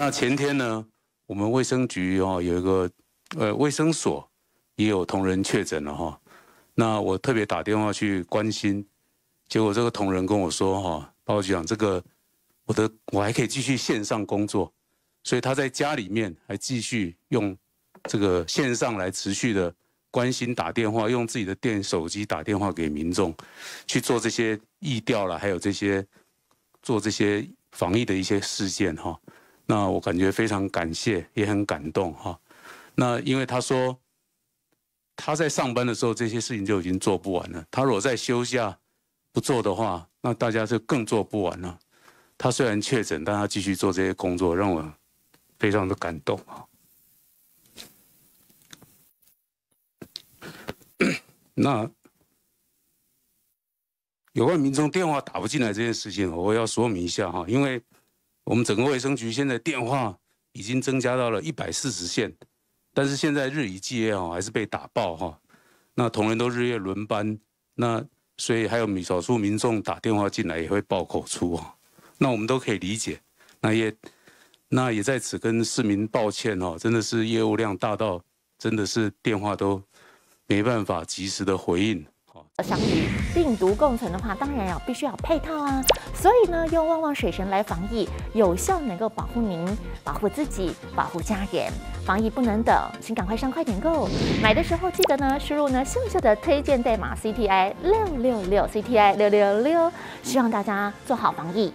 那前天呢，我们卫生局哦有一个呃卫生所也有同仁确诊了哈，那我特别打电话去关心，结果这个同仁跟我说哈，包局长这个我的我还可以继续线上工作，所以他在家里面还继续用这个线上来持续的关心打电话，用自己的电手机打电话给民众去做这些疫调了，还有这些做这些防疫的一些事件哈。那我感觉非常感谢，也很感动哈。那因为他说他在上班的时候，这些事情就已经做不完了。他如果在休假不做的话，那大家就更做不完了。他虽然确诊，但他继续做这些工作，让我非常的感动啊。那有关民众电话打不进来这件事情，我要说明一下哈，因为。我们整个卫生局现在电话已经增加到了一百四十线，但是现在日以继夜哦，还是被打爆哈。那同仁都日夜轮班，那所以还有民少数民众打电话进来也会爆口出哦。那我们都可以理解，那也那也在此跟市民抱歉哦，真的是业务量大到真的是电话都没办法及时的回应。想与病毒共存的话，当然要必须要配套啊！所以呢，用旺旺水神来防疫，有效能够保护您、保护自己、保护家人。防疫不能等，请赶快上快点购，买的时候记得呢输入呢秀秀的推荐代码 C T I 六六六 C T I 六六六，希望大家做好防疫。